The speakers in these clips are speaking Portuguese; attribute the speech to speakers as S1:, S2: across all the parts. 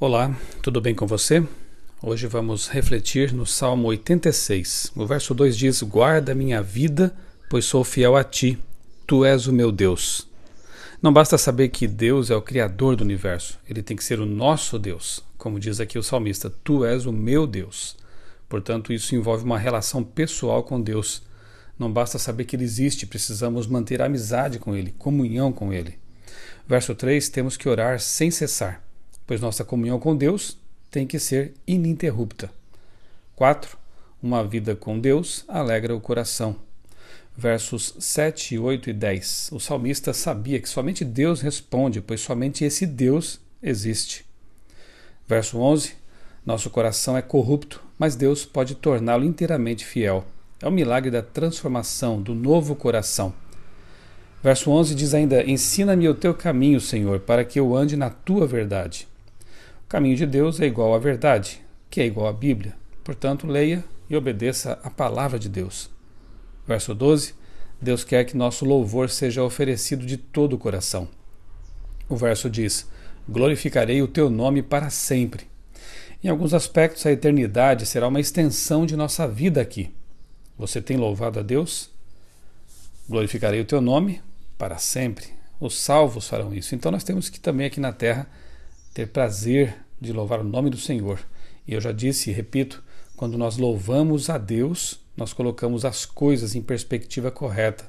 S1: Olá, tudo bem com você? Hoje vamos refletir no Salmo 86. O verso 2 diz: Guarda minha vida, pois sou fiel a ti. Tu és o meu Deus. Não basta saber que Deus é o Criador do universo, ele tem que ser o nosso Deus. Como diz aqui o salmista: Tu és o meu Deus. Portanto, isso envolve uma relação pessoal com Deus. Não basta saber que Ele existe, precisamos manter amizade com Ele, comunhão com Ele. Verso 3: Temos que orar sem cessar pois nossa comunhão com Deus tem que ser ininterrupta. 4. Uma vida com Deus alegra o coração. Versos 7, 8 e 10. O salmista sabia que somente Deus responde, pois somente esse Deus existe. Verso 11. Nosso coração é corrupto, mas Deus pode torná-lo inteiramente fiel. É o milagre da transformação, do novo coração. Verso 11 diz ainda: Ensina-me o teu caminho, Senhor, para que eu ande na tua verdade. O caminho de Deus é igual à verdade, que é igual à Bíblia. Portanto, leia e obedeça a palavra de Deus. Verso 12: Deus quer que nosso louvor seja oferecido de todo o coração. O verso diz: Glorificarei o teu nome para sempre. Em alguns aspectos, a eternidade será uma extensão de nossa vida aqui. Você tem louvado a Deus? Glorificarei o teu nome para sempre. Os salvos farão isso. Então, nós temos que também aqui na terra ter prazer de louvar o nome do Senhor. E eu já disse e repito, quando nós louvamos a Deus, nós colocamos as coisas em perspectiva correta.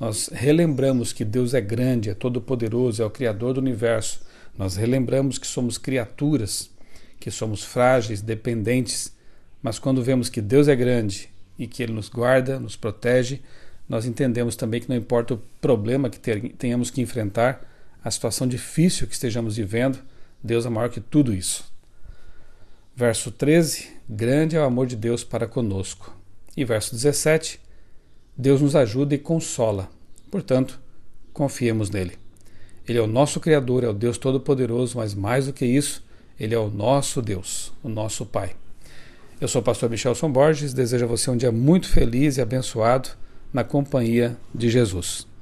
S1: Nós relembramos que Deus é grande, é todo-poderoso, é o Criador do universo. Nós relembramos que somos criaturas, que somos frágeis, dependentes. Mas quando vemos que Deus é grande e que Ele nos guarda, nos protege, nós entendemos também que não importa o problema que tenhamos que enfrentar, a situação difícil que estejamos vivendo, Deus é maior que tudo isso. Verso 13: Grande é o amor de Deus para conosco. E verso 17: Deus nos ajuda e consola. Portanto, confiemos nele. Ele é o nosso Criador, é o Deus Todo-Poderoso, mas mais do que isso, ele é o nosso Deus, o nosso Pai. Eu sou o pastor Michelson Borges, desejo a você um dia muito feliz e abençoado na companhia de Jesus.